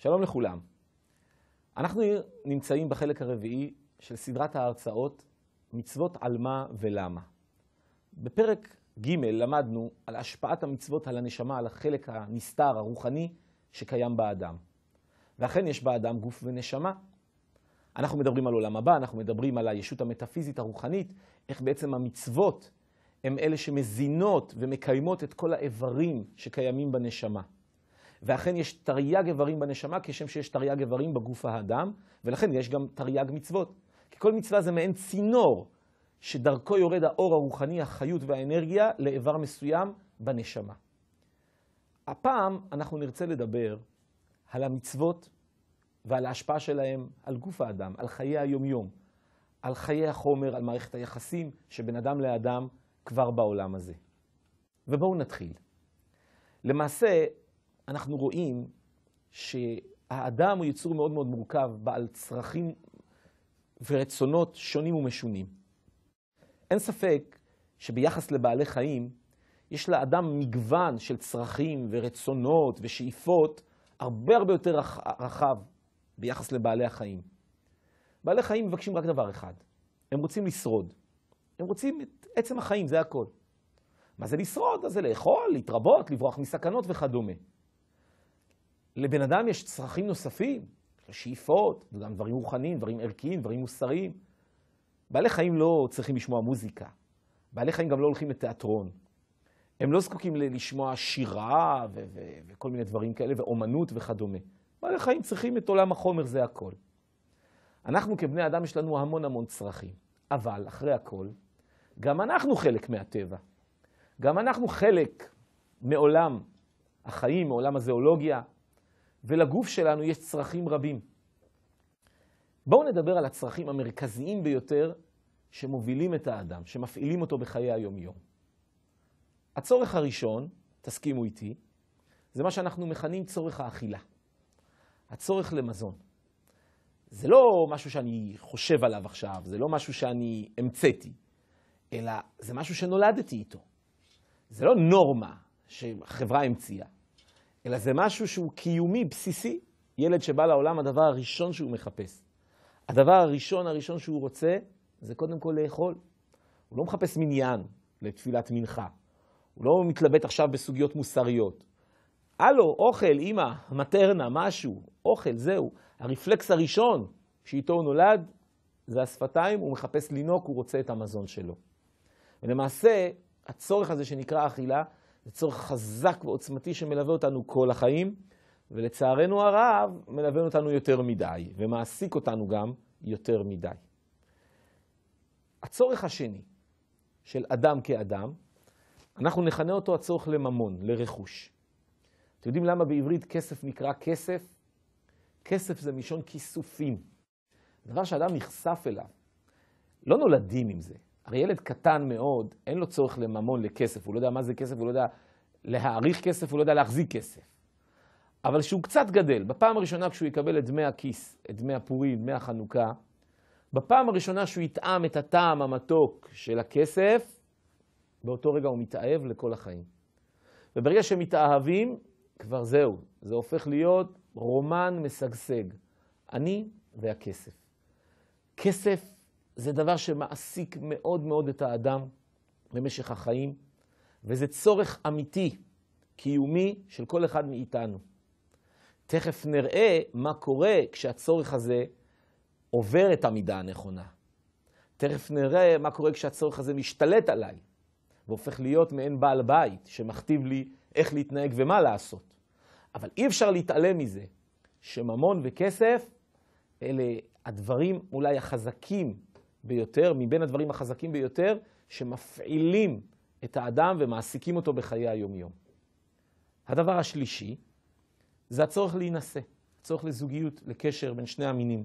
שלום לכולם. אנחנו נמצאים בחלק הרביעי של סדרת ההרצאות מצוות על מה ולמה. בפרק ג' למדנו על השפעת המצוות על הנשמה, על החלק הנסתר, הרוחני, שקיים באדם. ואכן יש באדם גוף ונשמה. אנחנו מדברים על עולם הבא, אנחנו מדברים על הישות המטאפיזית הרוחנית, איך בעצם המצוות הן אלה שמזינות ומקיימות את כל האיברים שקיימים בנשמה. ואכן יש תרי"ג איברים בנשמה, כשם שיש תרי"ג איברים בגוף האדם, ולכן יש גם תרי"ג מצוות. כי כל מצווה זה מעין צינור שדרכו יורד האור הרוחני, החיות והאנרגיה לאיבר מסוים בנשמה. הפעם אנחנו נרצה לדבר על המצוות ועל ההשפעה שלהם על גוף האדם, על חיי היומיום, על חיי החומר, על מערכת היחסים שבין אדם לאדם כבר בעולם הזה. ובואו נתחיל. למעשה, אנחנו רואים שהאדם הוא יצור מאוד מאוד מורכב, בעל צרכים ורצונות שונים ומשונים. אין ספק שביחס לבעלי חיים, יש לאדם מגוון של צרכים ורצונות ושאיפות הרבה הרבה יותר רחב ביחס לבעלי החיים. בעלי חיים מבקשים רק דבר אחד, הם רוצים לשרוד. הם רוצים את עצם החיים, זה הכל. מה זה לשרוד? אז זה לאכול, להתרבות, לברוח מסכנות וכדומה. לבן אדם יש צרכים נוספים, שאיפות, וגם דברים רוחניים, דברים ערכיים, דברים מוסריים. בעלי חיים לא צריכים לשמוע מוזיקה. בעלי חיים גם לא הולכים לתיאטרון. הם לא זקוקים לשמוע שירה ו- ו- וכל מיני דברים כאלה, ואומנות וכדומה. בעלי חיים צריכים את עולם החומר, זה הכל. אנחנו כבני אדם יש לנו המון המון צרכים, אבל אחרי הכל, גם אנחנו חלק מהטבע. גם אנחנו חלק מעולם החיים, מעולם הזואולוגיה, ולגוף שלנו יש צרכים רבים. בואו נדבר על הצרכים המרכזיים ביותר שמובילים את האדם, שמפעילים אותו בחיי היום-יום. הצורך הראשון, תסכימו איתי, זה מה שאנחנו מכנים צורך האכילה. הצורך למזון. זה לא משהו שאני חושב עליו עכשיו, זה לא משהו שאני המצאתי, אלא זה משהו שנולדתי איתו. זה לא נורמה שחברה המציאה, אלא זה משהו שהוא קיומי, בסיסי. ילד שבא לעולם, הדבר הראשון שהוא מחפש. הדבר הראשון הראשון שהוא רוצה, זה קודם כל לאכול. הוא לא מחפש מניין לתפילת מנחה. הוא לא מתלבט עכשיו בסוגיות מוסריות. הלו, אוכל, אימא, מטרנה, משהו, אוכל, זהו. הרפלקס הראשון שאיתו הוא נולד, זה השפתיים, הוא מחפש לינוק, הוא רוצה את המזון שלו. ולמעשה, הצורך הזה שנקרא אכילה, זה צורך חזק ועוצמתי שמלווה אותנו כל החיים, ולצערנו הרב, מלווה אותנו יותר מדי, ומעסיק אותנו גם יותר מדי. הצורך השני של אדם כאדם, אנחנו נכנה אותו הצורך לממון, לרכוש. אתם יודעים למה בעברית כסף נקרא כסף? כסף זה מלשון כיסופים. דבר שאדם נחשף אליו. לא נולדים עם זה. הרי ילד קטן מאוד, אין לו צורך לממון, לכסף, הוא לא יודע מה זה כסף, הוא לא יודע להעריך כסף, הוא לא יודע להחזיק כסף. אבל כשהוא קצת גדל, בפעם הראשונה כשהוא יקבל את דמי הכיס, את דמי הפורים, דמי החנוכה, בפעם הראשונה שהוא יטעם את הטעם המתוק של הכסף, באותו רגע הוא מתאהב לכל החיים. וברגע שמתאהבים, כבר זהו, זה הופך להיות רומן משגשג. אני והכסף. כסף זה דבר שמעסיק מאוד מאוד את האדם במשך החיים, וזה צורך אמיתי, קיומי, של כל אחד מאיתנו. תכף נראה מה קורה כשהצורך הזה עובר את המידה הנכונה. תכף נראה מה קורה כשהצורך הזה משתלט עליי, והופך להיות מעין בעל בית שמכתיב לי איך להתנהג ומה לעשות. אבל אי אפשר להתעלם מזה שממון וכסף אלה הדברים אולי החזקים ביותר, מבין הדברים החזקים ביותר, שמפעילים את האדם ומעסיקים אותו בחיי היומיום. הדבר השלישי זה הצורך להינשא, הצורך לזוגיות, לקשר בין שני המינים.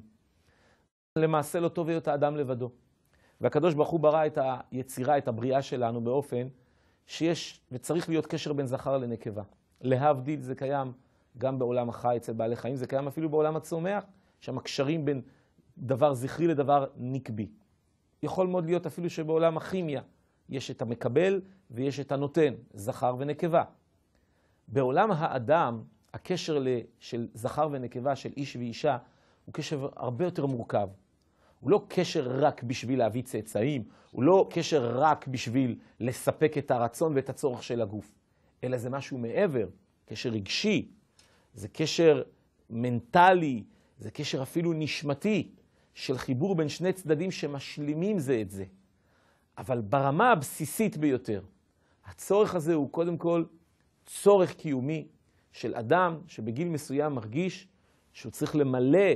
למעשה לא טוב להיות האדם לבדו. והקדוש ברוך הוא ברא את היצירה, את הבריאה שלנו באופן שיש וצריך להיות קשר בין זכר לנקבה. להבדיל זה קיים גם בעולם החי, אצל בעלי חיים, זה קיים אפילו בעולם הצומח, שם הקשרים בין דבר זכרי לדבר נקבי. יכול מאוד להיות אפילו שבעולם הכימיה יש את המקבל ויש את הנותן, זכר ונקבה. בעולם האדם, הקשר של זכר ונקבה, של איש ואישה, הוא קשר הרבה יותר מורכב. הוא לא קשר רק בשביל להביא צאצאים, הוא לא קשר רק בשביל לספק את הרצון ואת הצורך של הגוף, אלא זה משהו מעבר, קשר רגשי, זה קשר מנטלי, זה קשר אפילו נשמתי. של חיבור בין שני צדדים שמשלימים זה את זה. אבל ברמה הבסיסית ביותר, הצורך הזה הוא קודם כל צורך קיומי של אדם שבגיל מסוים מרגיש שהוא צריך למלא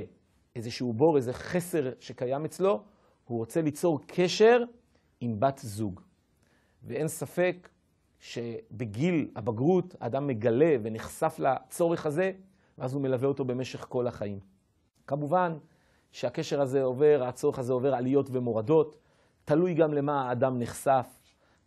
איזשהו בור, איזה חסר שקיים אצלו, הוא רוצה ליצור קשר עם בת זוג. ואין ספק שבגיל הבגרות האדם מגלה ונחשף לצורך הזה, ואז הוא מלווה אותו במשך כל החיים. כמובן, שהקשר הזה עובר, הצורך הזה עובר עליות ומורדות, תלוי גם למה האדם נחשף,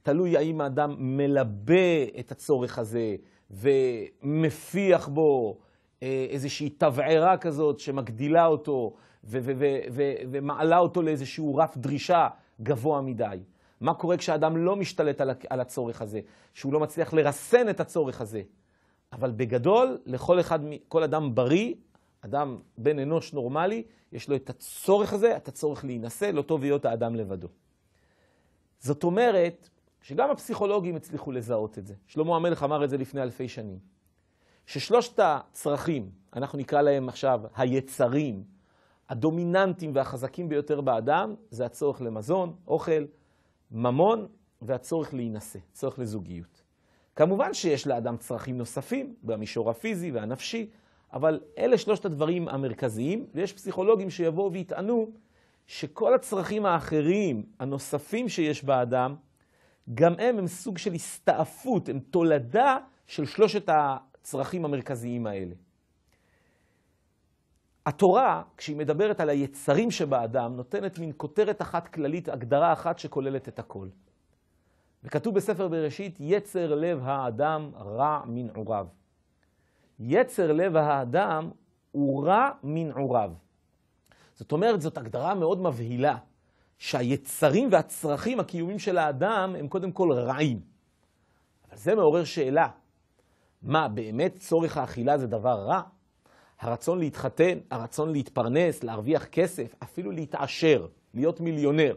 תלוי האם האדם מלבה את הצורך הזה ומפיח בו אה, איזושהי תבערה כזאת שמגדילה אותו ומעלה אותו לאיזשהו רף דרישה גבוה מדי. מה קורה כשאדם לא משתלט על הצורך הזה, שהוא לא מצליח לרסן את הצורך הזה? אבל בגדול, לכל אחד, כל אדם בריא, אדם, בן אנוש נורמלי, יש לו את הצורך הזה, את הצורך להינשא, לא טוב להיות האדם לבדו. זאת אומרת, שגם הפסיכולוגים הצליחו לזהות את זה. שלמה המלך אמר את זה לפני אלפי שנים. ששלושת הצרכים, אנחנו נקרא להם עכשיו היצרים, הדומיננטיים והחזקים ביותר באדם, זה הצורך למזון, אוכל, ממון והצורך להינשא, צורך לזוגיות. כמובן שיש לאדם צרכים נוספים במישור הפיזי והנפשי, אבל אלה שלושת הדברים המרכזיים, ויש פסיכולוגים שיבואו ויטענו שכל הצרכים האחרים, הנוספים שיש באדם, גם הם הם סוג של הסתעפות, הם תולדה של שלושת הצרכים המרכזיים האלה. התורה, כשהיא מדברת על היצרים שבאדם, נותנת מין כותרת אחת כללית, הגדרה אחת שכוללת את הכל. וכתוב בספר בראשית, יצר לב האדם רע מנעוריו. יצר לב האדם הוא רע מנעוריו. זאת אומרת, זאת הגדרה מאוד מבהילה, שהיצרים והצרכים הקיומים של האדם הם קודם כל רעים. אבל זה מעורר שאלה, מה, באמת צורך האכילה זה דבר רע? הרצון להתחתן, הרצון להתפרנס, להרוויח כסף, אפילו להתעשר, להיות מיליונר.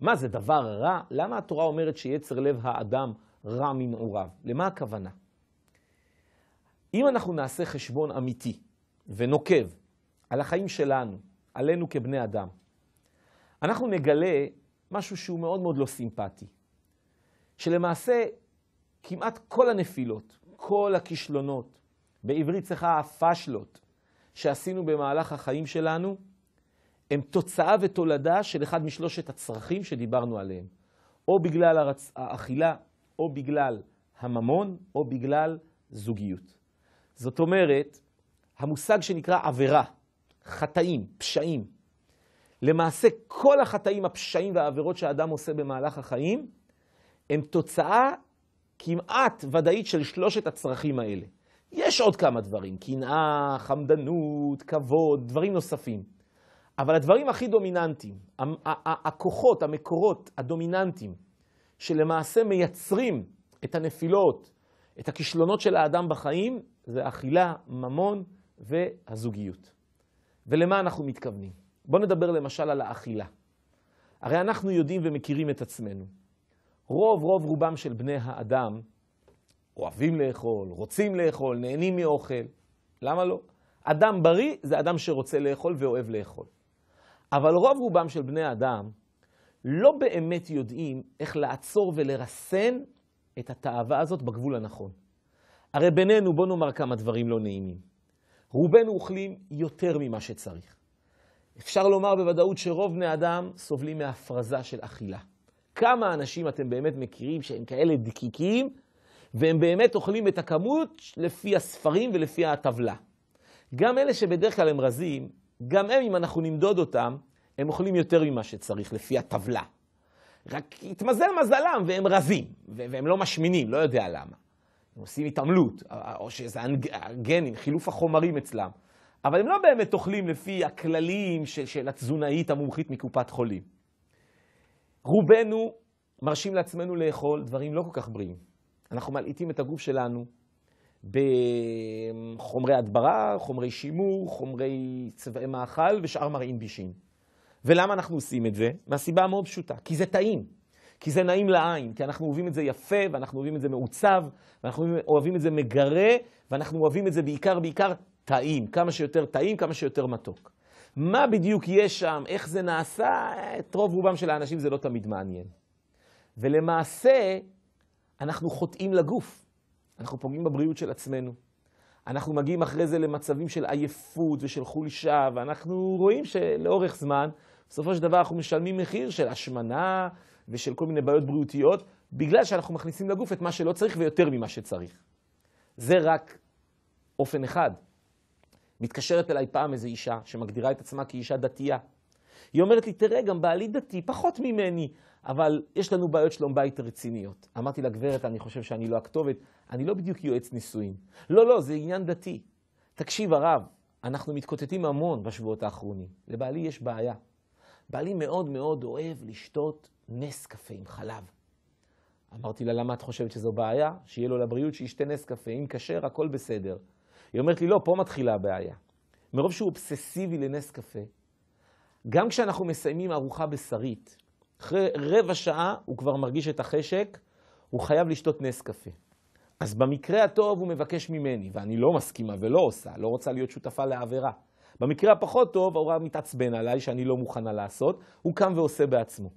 מה, זה דבר רע? למה התורה אומרת שיצר לב האדם רע מנעוריו? למה הכוונה? אם אנחנו נעשה חשבון אמיתי ונוקב על החיים שלנו, עלינו כבני אדם, אנחנו נגלה משהו שהוא מאוד מאוד לא סימפטי, שלמעשה כמעט כל הנפילות, כל הכישלונות, בעברית צריכה הפשלות, שעשינו במהלך החיים שלנו, הם תוצאה ותולדה של אחד משלושת הצרכים שדיברנו עליהם. או בגלל האכילה, או בגלל הממון, או בגלל זוגיות. זאת אומרת, המושג שנקרא עבירה, חטאים, פשעים. למעשה כל החטאים, הפשעים והעבירות שהאדם עושה במהלך החיים, הם תוצאה כמעט ודאית של שלושת הצרכים האלה. יש עוד כמה דברים, קנאה, חמדנות, כבוד, דברים נוספים. אבל הדברים הכי דומיננטיים, הכוחות, המקורות הדומיננטיים, שלמעשה מייצרים את הנפילות, את הכישלונות של האדם בחיים, זה אכילה, ממון והזוגיות. ולמה אנחנו מתכוונים? בואו נדבר למשל על האכילה. הרי אנחנו יודעים ומכירים את עצמנו. רוב רוב רובם של בני האדם אוהבים לאכול, רוצים לאכול, נהנים מאוכל. למה לא? אדם בריא זה אדם שרוצה לאכול ואוהב לאכול. אבל רוב רובם של בני האדם לא באמת יודעים איך לעצור ולרסן את התאווה הזאת בגבול הנכון. הרי בינינו, בוא נאמר כמה דברים לא נעימים. רובנו אוכלים יותר ממה שצריך. אפשר לומר בוודאות שרוב בני אדם סובלים מהפרזה של אכילה. כמה אנשים אתם באמת מכירים שהם כאלה דקיקים, והם באמת אוכלים את הכמות לפי הספרים ולפי הטבלה. גם אלה שבדרך כלל הם רזים, גם הם, אם אנחנו נמדוד אותם, הם אוכלים יותר ממה שצריך לפי הטבלה. רק התמזל מזלם והם רזים, והם לא משמינים, לא יודע למה. הם עושים התעמלות, או שזה הגנים, חילוף החומרים אצלם. אבל הם לא באמת אוכלים לפי הכללים של, של התזונאית המומחית מקופת חולים. רובנו מרשים לעצמנו לאכול דברים לא כל כך בריאים. אנחנו מלעיטים את הגוף שלנו בחומרי הדברה, חומרי שימור, חומרי צבעי מאכל ושאר מרעין בישין. ולמה אנחנו עושים את זה? מהסיבה המאוד פשוטה, כי זה טעים. כי זה נעים לעין, כי אנחנו אוהבים את זה יפה, ואנחנו אוהבים את זה מעוצב, ואנחנו אוהבים את זה מגרה, ואנחנו אוהבים את זה בעיקר, בעיקר טעים. כמה שיותר טעים, כמה שיותר מתוק. מה בדיוק יש שם, איך זה נעשה, את רוב רובם של האנשים זה לא תמיד מעניין. ולמעשה, אנחנו חוטאים לגוף. אנחנו פוגעים בבריאות של עצמנו. אנחנו מגיעים אחרי זה למצבים של עייפות ושל חולשה, ואנחנו רואים שלאורך זמן, בסופו של דבר אנחנו משלמים מחיר של השמנה, ושל כל מיני בעיות בריאותיות, בגלל שאנחנו מכניסים לגוף את מה שלא צריך ויותר ממה שצריך. זה רק אופן אחד. מתקשרת אליי פעם איזו אישה שמגדירה את עצמה כאישה דתייה. היא אומרת לי, תראה, גם בעלי דתי, פחות ממני, אבל יש לנו בעיות שלום בית רציניות. אמרתי לה, גברת, אני חושב שאני לא הכתובת, אני לא בדיוק יועץ נישואין. לא, לא, זה עניין דתי. תקשיב, הרב, אנחנו מתקוטטים המון בשבועות האחרונים. לבעלי יש בעיה. בעלי מאוד מאוד אוהב לשתות נס קפה עם חלב. אמרתי לה, למה את חושבת שזו בעיה? שיהיה לו לבריאות, שישתה נס קפה, אם כשר, הכל בסדר. היא אומרת לי, לא, פה מתחילה הבעיה. מרוב שהוא אובססיבי לנס קפה, גם כשאנחנו מסיימים ארוחה בשרית, אחרי רבע שעה הוא כבר מרגיש את החשק, הוא חייב לשתות נס קפה. אז במקרה הטוב הוא מבקש ממני, ואני לא מסכימה ולא עושה, לא רוצה להיות שותפה לעבירה. במקרה הפחות טוב, ההוראה מתעצבן עליי שאני לא מוכנה לעשות, הוא קם ועושה בעצמו.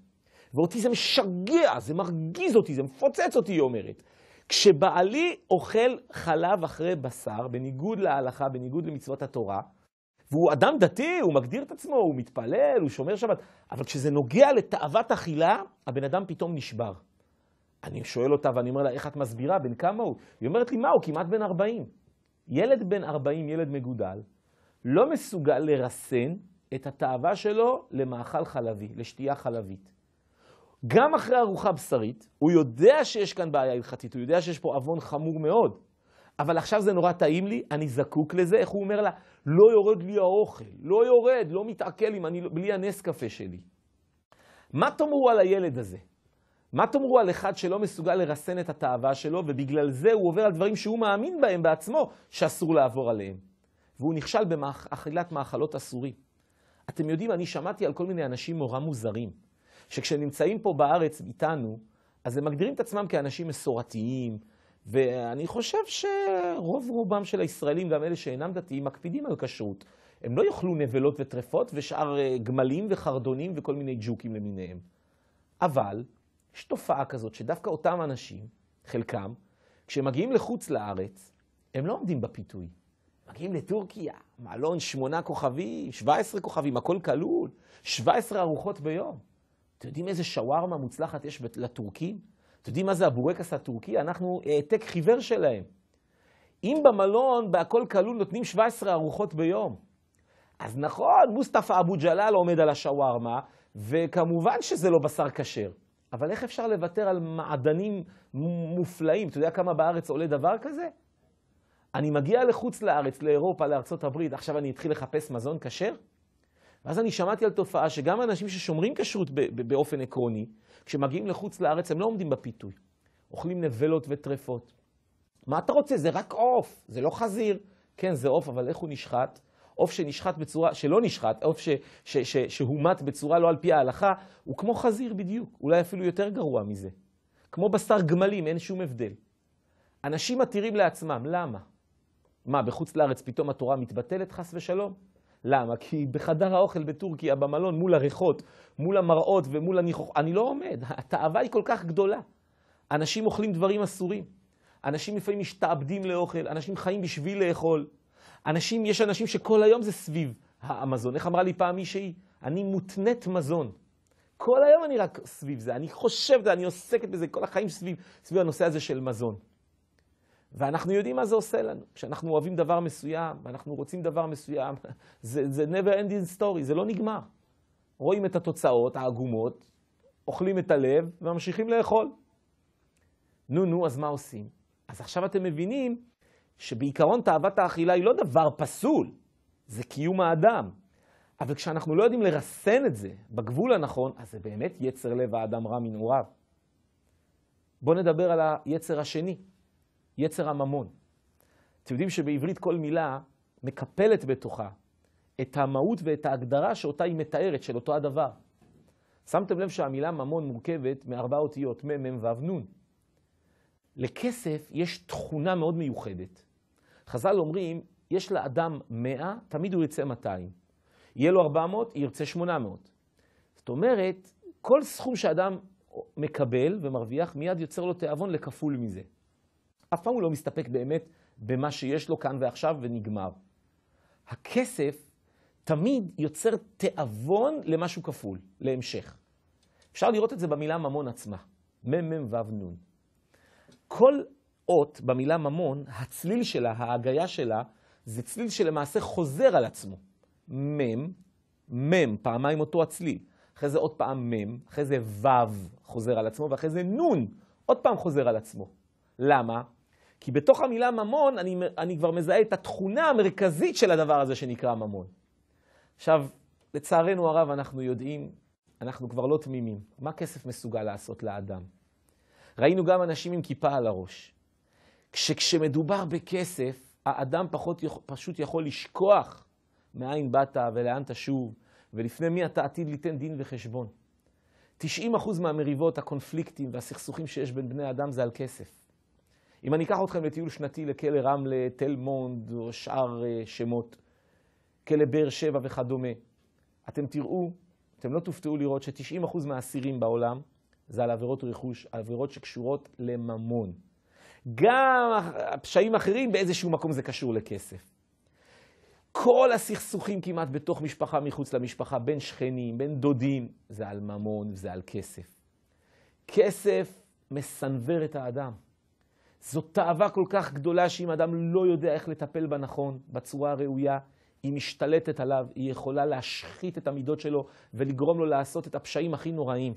ואותי זה משגע, זה מרגיז אותי, זה מפוצץ אותי, היא אומרת. כשבעלי אוכל חלב אחרי בשר, בניגוד להלכה, בניגוד למצוות התורה, והוא אדם דתי, הוא מגדיר את עצמו, הוא מתפלל, הוא שומר שבת, אבל כשזה נוגע לתאוות אכילה, הבן אדם פתאום נשבר. אני שואל אותה ואני אומר לה, איך את מסבירה? בן כמה הוא? היא אומרת לי, מה, הוא כמעט בן 40. ילד בן 40, ילד מגודל, לא מסוגל לרסן את התאווה שלו למאכל חלבי, לשתייה חלבית. גם אחרי ארוחה בשרית, הוא יודע שיש כאן בעיה הלכתית, הוא יודע שיש פה עוון חמור מאוד. אבל עכשיו זה נורא טעים לי, אני זקוק לזה. איך הוא אומר לה? לא יורד לי האוכל, לא יורד, לא מתעכל אם אני, לא, בלי הנס קפה שלי. מה תאמרו על הילד הזה? מה תאמרו על אחד שלא מסוגל לרסן את התאווה שלו, ובגלל זה הוא עובר על דברים שהוא מאמין בהם בעצמו, שאסור לעבור עליהם? והוא נכשל באכילת מאכלות אסורים. אתם יודעים, אני שמעתי על כל מיני אנשים נורא מוזרים. שכשנמצאים פה בארץ איתנו, אז הם מגדירים את עצמם כאנשים מסורתיים, ואני חושב שרוב רובם של הישראלים, גם אלה שאינם דתיים, מקפידים על כשרות. הם לא יאכלו נבלות וטרפות ושאר אה, גמלים וחרדונים וכל מיני ג'וקים למיניהם. אבל יש תופעה כזאת שדווקא אותם אנשים, חלקם, כשהם מגיעים לחוץ לארץ, הם לא עומדים בפיתוי. מגיעים לטורקיה, מלון שמונה כוכבים, 17 כוכבים, הכל כלול, 17 ארוחות ביום. אתם יודעים איזה שווארמה מוצלחת יש לטורקים? אתם יודעים מה זה הבורקס הטורקי? אנחנו העתק חיוור שלהם. אם במלון, בהכל כלול, נותנים 17 ארוחות ביום. אז נכון, מוסטפא אבו ג'לאל עומד על השווארמה, וכמובן שזה לא בשר כשר. אבל איך אפשר לוותר על מעדנים מופלאים? אתה יודע כמה בארץ עולה דבר כזה? אני מגיע לחוץ לארץ, לאירופה, לארצות הברית, עכשיו אני אתחיל לחפש מזון כשר? ואז אני שמעתי על תופעה שגם אנשים ששומרים כשרות באופן עקרוני, כשמגיעים לחוץ לארץ הם לא עומדים בפיתוי. אוכלים נבלות וטרפות. מה אתה רוצה? זה רק עוף, זה לא חזיר. כן, זה עוף, אבל איך הוא נשחט? עוף שנשחט בצורה, שלא נשחט, עוף ש, ש, ש, שהומת בצורה לא על פי ההלכה, הוא כמו חזיר בדיוק, אולי אפילו יותר גרוע מזה. כמו בשר גמלים, אין שום הבדל. אנשים מתירים לעצמם, למה? מה, בחוץ לארץ פתאום התורה מתבטלת, חס ושלום? למה? כי בחדר האוכל בטורקיה, במלון, מול הריחות, מול המראות ומול הניחוח, אני לא עומד. התאווה היא כל כך גדולה. אנשים אוכלים דברים אסורים. אנשים לפעמים משתעבדים לאוכל, אנשים חיים בשביל לאכול. אנשים, יש אנשים שכל היום זה סביב המזון. איך אמרה לי פעם מישהי? אני מותנית מזון. כל היום אני רק סביב זה, אני חושבת, אני עוסקת בזה, כל החיים סביב, סביב הנושא הזה של מזון. ואנחנו יודעים מה זה עושה לנו. כשאנחנו אוהבים דבר מסוים, ואנחנו רוצים דבר מסוים, זה, זה never ending story, זה לא נגמר. רואים את התוצאות העגומות, אוכלים את הלב וממשיכים לאכול. נו, נו, אז מה עושים? אז עכשיו אתם מבינים שבעיקרון תאוות האכילה היא לא דבר פסול, זה קיום האדם. אבל כשאנחנו לא יודעים לרסן את זה בגבול הנכון, אז זה באמת יצר לב האדם רע מנעוריו. בואו נדבר על היצר השני, יצר הממון. אתם יודעים שבעברית כל מילה מקפלת בתוכה את המהות ואת ההגדרה שאותה היא מתארת, של אותו הדבר. שמתם לב שהמילה ממון מורכבת מארבע אותיות, מ', מ', ו', נ'. לכסף יש תכונה מאוד מיוחדת. חז"ל אומרים, יש לאדם 100, תמיד הוא ירצה 200. יהיה לו 400, ירצה 800. זאת אומרת, כל סכום שאדם מקבל ומרוויח, מיד יוצר לו תיאבון לכפול מזה. אף פעם הוא לא מסתפק באמת במה שיש לו כאן ועכשיו ונגמר. הכסף תמיד יוצר תיאבון למשהו כפול, להמשך. אפשר לראות את זה במילה ממון עצמה, מ"מ-ו"ו כל אות במילה ממון, הצליל שלה, ההגייה שלה, זה צליל שלמעשה חוזר על עצמו. מ"ם, מ"ם, פעמיים אותו הצליל. אחרי זה עוד פעם מ"ם, אחרי זה ו"ו חוזר על עצמו, ואחרי זה נון, עוד פעם חוזר על עצמו. למה? כי בתוך המילה ממון, אני, אני כבר מזהה את התכונה המרכזית של הדבר הזה שנקרא ממון. עכשיו, לצערנו הרב, אנחנו יודעים, אנחנו כבר לא תמימים, מה כסף מסוגל לעשות לאדם. ראינו גם אנשים עם כיפה על הראש. כשמדובר בכסף, האדם פחות, פשוט יכול לשכוח מאין באת ולאן תשוב, ולפני מי אתה עתיד ליתן דין וחשבון. 90% מהמריבות, הקונפליקטים והסכסוכים שיש בין בני אדם זה על כסף. אם אני אקח אתכם לטיול שנתי לכלא רמלה, תל מונד או שאר אה, שמות, כלא באר שבע וכדומה, אתם תראו, אתם לא תופתעו לראות ש-90% מהאסירים בעולם זה על עבירות רכוש, עבירות שקשורות לממון. גם הפשעים האחרים, באיזשהו מקום זה קשור לכסף. כל הסכסוכים כמעט בתוך משפחה, מחוץ למשפחה, בין שכנים, בין דודים, זה על ממון, זה על כסף. כסף מסנוור את האדם. זו תאווה כל כך גדולה שאם אדם לא יודע איך לטפל בה נכון, בצורה הראויה, היא משתלטת עליו, היא יכולה להשחית את המידות שלו ולגרום לו לעשות את הפשעים הכי נוראים.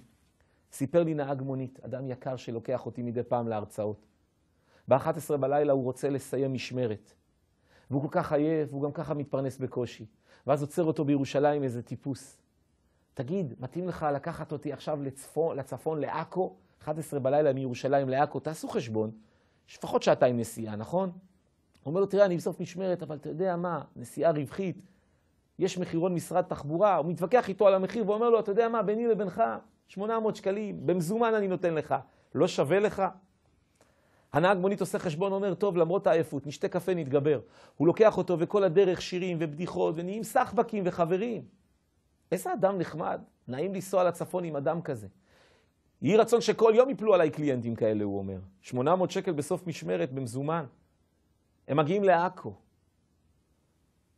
סיפר לי נהג מונית, אדם יקר שלוקח אותי מדי פעם להרצאות. ב-11 בלילה הוא רוצה לסיים משמרת. והוא כל כך עייף, הוא גם ככה מתפרנס בקושי. ואז עוצר אותו בירושלים איזה טיפוס. תגיד, מתאים לך לקחת אותי עכשיו לצפון, לצפון לעכו? 11 בלילה מירושלים לעכו, תעשו חשבון. יש לפחות שעתיים נסיעה, נכון? הוא אומר לו, תראה, אני בסוף משמרת, אבל אתה יודע מה, נסיעה רווחית, יש מחירון משרד תחבורה, הוא מתווכח איתו על המחיר ואומר לו, אתה יודע מה, ביני לבינך, 800 שקלים, במזומן אני נותן לך, לא שווה לך? הנהג מונית עושה חשבון, אומר, טוב, למרות העייפות, נשתה קפה, נתגבר. הוא לוקח אותו, וכל הדרך שירים ובדיחות, ונהיים סחבקים וחברים. איזה אדם נחמד, נעים לנסוע לצפון עם אדם כזה. יהי רצון שכל יום יפלו עליי קליינטים כאלה, הוא אומר. 800 שקל בסוף משמרת במזומן. הם מגיעים לעכו.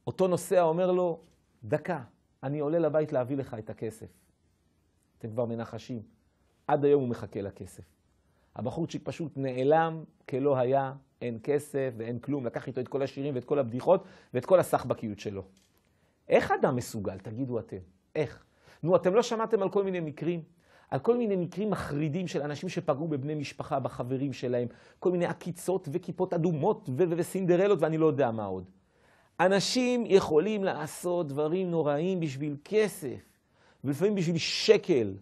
אותו נוסע אומר לו, דקה, אני עולה לבית להביא לך את הכסף. אתם כבר מנחשים. עד היום הוא מחכה לכסף. הבחורצ'יק פשוט נעלם כלא היה, אין כסף ואין כלום. לקח איתו את כל השירים ואת כל הבדיחות ואת כל הסחבקיות שלו. איך אדם מסוגל, תגידו אתם? איך? נו, אתם לא שמעתם על כל מיני מקרים? על כל מיני מקרים מחרידים של אנשים שפגעו בבני משפחה, בחברים שלהם, כל מיני עקיצות וכיפות אדומות ו- ו- וסינדרלות ואני לא יודע מה עוד. אנשים יכולים לעשות דברים נוראים בשביל כסף, ולפעמים בשביל שקל.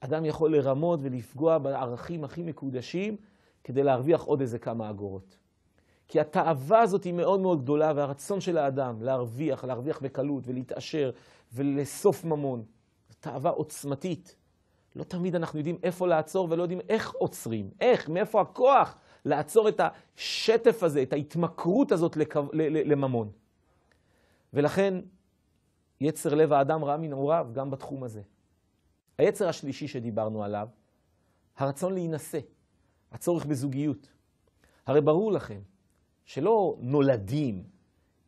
אדם יכול לרמות ולפגוע בערכים הכי מקודשים כדי להרוויח עוד איזה כמה אגורות. כי התאווה הזאת היא מאוד מאוד גדולה, והרצון של האדם להרוויח, להרוויח בקלות ולהתעשר ולאסוף ממון, זו תאווה עוצמתית. לא תמיד אנחנו יודעים איפה לעצור ולא יודעים איך עוצרים, איך, מאיפה הכוח לעצור את השטף הזה, את ההתמכרות הזאת לקו... לממון. ולכן יצר לב האדם רע מנעוריו גם בתחום הזה. היצר השלישי שדיברנו עליו, הרצון להינשא, הצורך בזוגיות. הרי ברור לכם שלא נולדים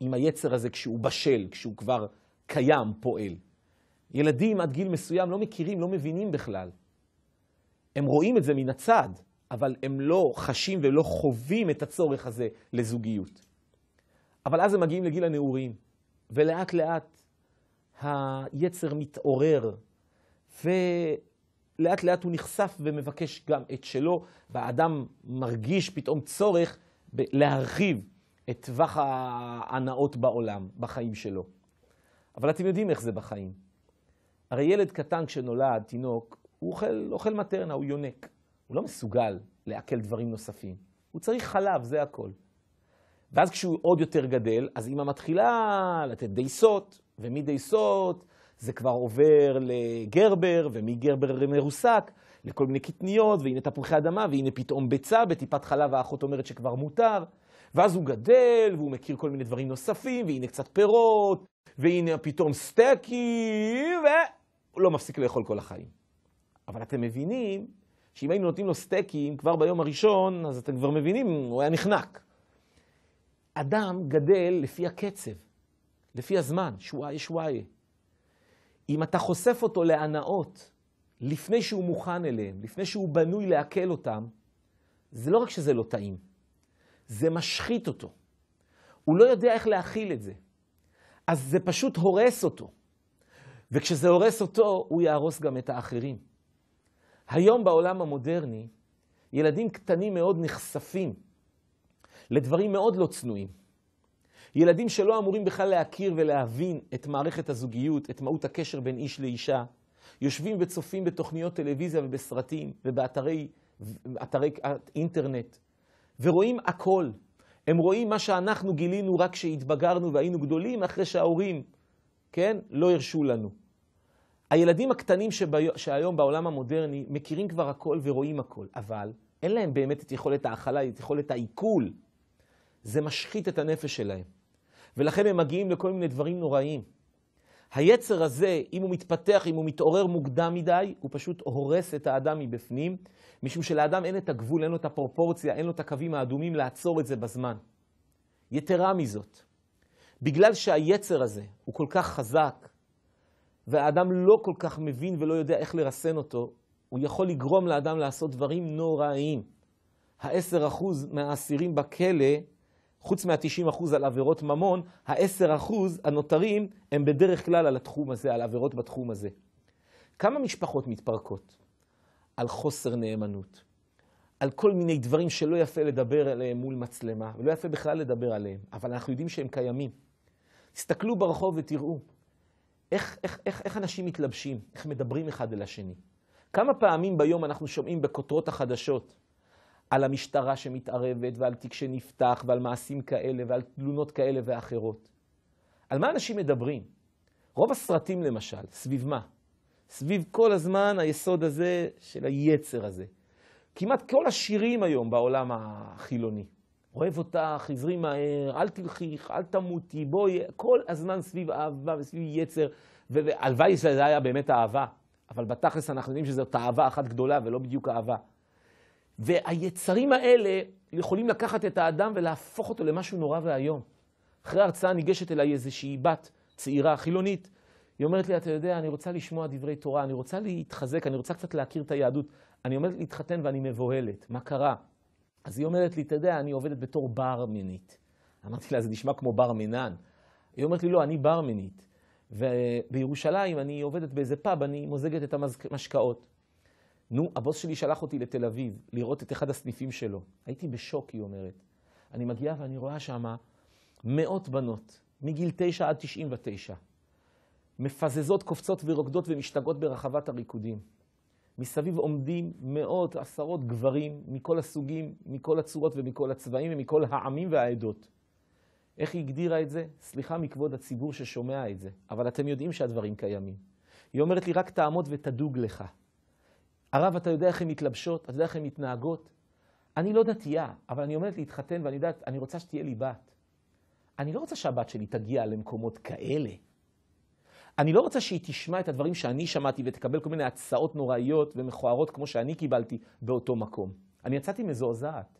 עם היצר הזה כשהוא בשל, כשהוא כבר קיים, פועל. ילדים עד גיל מסוים לא מכירים, לא מבינים בכלל. הם רואים את זה מן הצד, אבל הם לא חשים ולא חווים את הצורך הזה לזוגיות. אבל אז הם מגיעים לגיל הנעורים, ולאט לאט היצר מתעורר, ולאט לאט הוא נחשף ומבקש גם את שלו, והאדם מרגיש פתאום צורך להרחיב את טווח ההנאות בעולם, בחיים שלו. אבל אתם יודעים איך זה בחיים. הרי ילד קטן כשנולד, תינוק, הוא אוכל, אוכל מטרנה, הוא יונק. הוא לא מסוגל לעכל דברים נוספים. הוא צריך חלב, זה הכל. ואז כשהוא עוד יותר גדל, אז אמא מתחילה לתת דייסות, ומדייסות זה כבר עובר לגרבר, ומגרבר מרוסק, לכל מיני קטניות, והנה תפוחי אדמה, והנה פתאום ביצה, בטיפת חלב האחות אומרת שכבר מותר. ואז הוא גדל, והוא מכיר כל מיני דברים נוספים, והנה קצת פירות, והנה פתאום סטייקים, ו... הוא לא מפסיק לאכול כל החיים. אבל אתם מבינים שאם היינו נותנים לו סטייקים כבר ביום הראשון, אז אתם כבר מבינים, הוא היה נחנק. אדם גדל לפי הקצב, לפי הזמן, שוואיה שוואיה. אם אתה חושף אותו להנאות לפני שהוא מוכן אליהם, לפני שהוא בנוי לעכל אותם, זה לא רק שזה לא טעים, זה משחית אותו. הוא לא יודע איך להכיל את זה. אז זה פשוט הורס אותו. וכשזה הורס אותו, הוא יהרוס גם את האחרים. היום בעולם המודרני, ילדים קטנים מאוד נחשפים לדברים מאוד לא צנועים. ילדים שלא אמורים בכלל להכיר ולהבין את מערכת הזוגיות, את מהות הקשר בין איש לאישה, יושבים וצופים בתוכניות טלוויזיה ובסרטים ובאתרי אתרי, אינטרנט, ורואים הכל. הם רואים מה שאנחנו גילינו רק כשהתבגרנו והיינו גדולים, אחרי שההורים כן, לא הרשו לנו. הילדים הקטנים שבי... שהיום בעולם המודרני מכירים כבר הכל ורואים הכל, אבל אין להם באמת את יכולת ההכלה, את יכולת העיכול. זה משחית את הנפש שלהם. ולכן הם מגיעים לכל מיני דברים נוראים. היצר הזה, אם הוא מתפתח, אם הוא מתעורר מוקדם מדי, הוא פשוט הורס את האדם מבפנים, משום שלאדם אין את הגבול, אין לו את הפרופורציה, אין לו את הקווים האדומים לעצור את זה בזמן. יתרה מזאת, בגלל שהיצר הזה הוא כל כך חזק, והאדם לא כל כך מבין ולא יודע איך לרסן אותו, הוא יכול לגרום לאדם לעשות דברים נוראיים. ה-10% מהאסירים בכלא, חוץ מה-90% על עבירות ממון, ה-10% הנותרים הם בדרך כלל על התחום הזה, על עבירות בתחום הזה. כמה משפחות מתפרקות? על חוסר נאמנות, על כל מיני דברים שלא יפה לדבר עליהם מול מצלמה, ולא יפה בכלל לדבר עליהם, אבל אנחנו יודעים שהם קיימים. תסתכלו ברחוב ותראו איך, איך, איך, איך אנשים מתלבשים, איך מדברים אחד אל השני. כמה פעמים ביום אנחנו שומעים בכותרות החדשות על המשטרה שמתערבת ועל תיק שנפתח ועל מעשים כאלה ועל תלונות כאלה ואחרות. על מה אנשים מדברים? רוב הסרטים למשל, סביב מה? סביב כל הזמן היסוד הזה של היצר הזה. כמעט כל השירים היום בעולם החילוני אוהב אותך, עברי מהר, אל תלכי, אל תמותי, בואי, כל הזמן סביב אהבה וסביב יצר, והלוואי שזה היה באמת אהבה, אבל בתכלס אנחנו יודעים שזאת אהבה אחת גדולה ולא בדיוק אהבה. והיצרים האלה יכולים לקחת את האדם ולהפוך אותו למשהו נורא ואיום. אחרי ההרצאה ניגשת אליי איזושהי בת צעירה חילונית. היא אומרת לי, אתה יודע, אני רוצה לשמוע דברי תורה, אני רוצה להתחזק, אני רוצה קצת להכיר את היהדות. אני עומדת להתחתן ואני מבוהלת, מה קרה? אז היא אומרת לי, אתה יודע, אני עובדת בתור ברמנית. אמרתי לה, זה נשמע כמו ברמנן. היא אומרת לי, לא, אני ברמנית. ובירושלים אני עובדת באיזה פאב, אני מוזגת את המשקאות. נו, הבוס שלי שלח אותי לתל אביב לראות את אחד הסניפים שלו. הייתי בשוק, היא אומרת. אני מגיעה ואני רואה שם מאות בנות, מגיל תשע עד תשעים ותשע, מפזזות, קופצות ורוקדות ומשתגעות ברחבת הריקודים. מסביב עומדים מאות, עשרות גברים מכל הסוגים, מכל הצורות ומכל הצבעים ומכל העמים והעדות. איך היא הגדירה את זה? סליחה מכבוד הציבור ששומע את זה, אבל אתם יודעים שהדברים קיימים. היא אומרת לי, רק תעמוד ותדוג לך. הרב, אתה יודע איך הן מתלבשות? אתה יודע איך הן מתנהגות? אני לא דתייה, אבל אני עומדת להתחתן ואני יודעת, אני רוצה שתהיה לי בת. אני לא רוצה שהבת שלי תגיע למקומות כאלה. אני לא רוצה שהיא תשמע את הדברים שאני שמעתי ותקבל כל מיני הצעות נוראיות ומכוערות כמו שאני קיבלתי באותו מקום. אני יצאתי מזועזעת.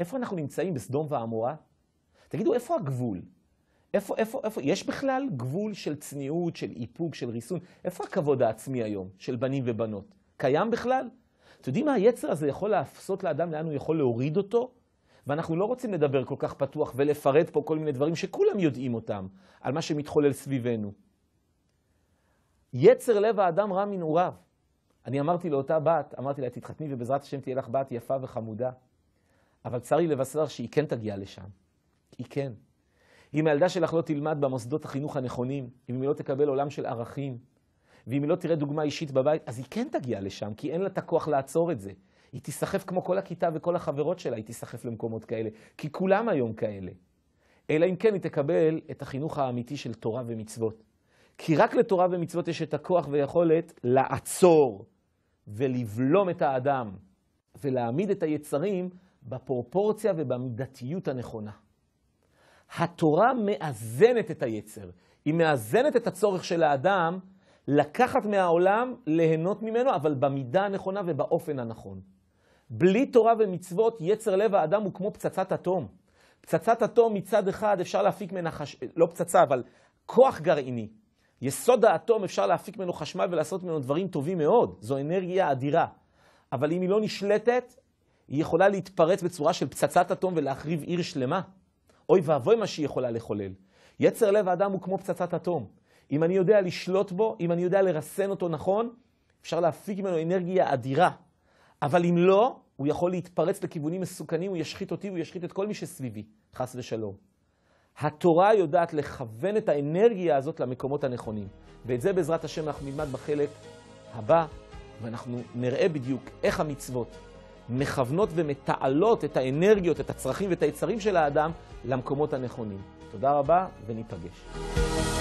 איפה אנחנו נמצאים בסדום ועמורה? תגידו, איפה הגבול? איפה, איפה, איפה, יש בכלל גבול של צניעות, של איפוק, של ריסון? איפה הכבוד העצמי היום, של בנים ובנות? קיים בכלל? אתם יודעים מה היצר הזה יכול להפסות לאדם, לאן הוא יכול להוריד אותו? ואנחנו לא רוצים לדבר כל כך פתוח ולפרט פה כל מיני דברים שכולם יודעים אותם, על מה שמתחולל סביבנו. יצר לב האדם רע מנעוריו. אני אמרתי לאותה בת, אמרתי לה, תתחתני ובעזרת השם תהיה לך בת יפה וחמודה. אבל צר לי לבשר שהיא כן תגיע לשם. היא כן. אם הילדה שלך לא תלמד במוסדות החינוך הנכונים, אם היא לא תקבל עולם של ערכים, ואם היא לא תראה דוגמה אישית בבית, אז היא כן תגיע לשם, כי אין לה את הכוח לעצור את זה. היא תיסחף כמו כל הכיתה וכל החברות שלה, היא תיסחף למקומות כאלה, כי כולם היום כאלה. אלא אם כן היא תקבל את החינוך האמיתי של תורה ומצוות. כי רק לתורה ומצוות יש את הכוח ויכולת לעצור ולבלום את האדם ולהעמיד את היצרים בפרופורציה ובמידתיות הנכונה. התורה מאזנת את היצר, היא מאזנת את הצורך של האדם לקחת מהעולם, ליהנות ממנו, אבל במידה הנכונה ובאופן הנכון. בלי תורה ומצוות, יצר לב האדם הוא כמו פצצת אטום. פצצת אטום מצד אחד אפשר להפיק מנחש, לא פצצה, אבל כוח גרעיני. יסוד האטום אפשר להפיק ממנו חשמל ולעשות ממנו דברים טובים מאוד. זו אנרגיה אדירה. אבל אם היא לא נשלטת, היא יכולה להתפרץ בצורה של פצצת אטום ולהחריב עיר שלמה. אוי ואבוי מה שהיא יכולה לחולל. יצר לב האדם הוא כמו פצצת אטום. אם אני יודע לשלוט בו, אם אני יודע לרסן אותו נכון, אפשר להפיק ממנו אנרגיה אדירה. אבל אם לא, הוא יכול להתפרץ לכיוונים מסוכנים, הוא ישחית אותי, הוא ישחית את כל מי שסביבי, חס ושלום. התורה יודעת לכוון את האנרגיה הזאת למקומות הנכונים. ואת זה בעזרת השם אנחנו נלמד בחלק הבא, ואנחנו נראה בדיוק איך המצוות מכוונות ומתעלות את האנרגיות, את הצרכים ואת היצרים של האדם למקומות הנכונים. תודה רבה וניפגש.